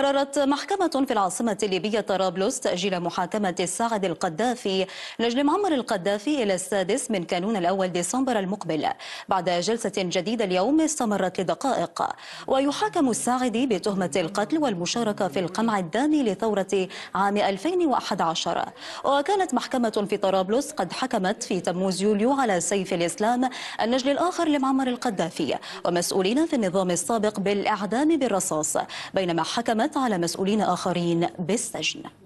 قررت محكمة في العاصمة الليبية طرابلس تأجيل محاكمة الساعد القذافي نجل معمر القذافي إلى السادس من كانون الأول ديسمبر المقبل بعد جلسة جديدة اليوم استمرت لدقائق ويحاكم الساعدي بتهمة القتل والمشاركة في القمع الدامي لثورة عام 2011 وكانت محكمة في طرابلس قد حكمت في تموز يوليو على سيف الإسلام النجل الآخر لمعمر القذافي ومسؤولين في النظام السابق بالإعدام بالرصاص بينما حكمت على مسؤولين آخرين بالسجن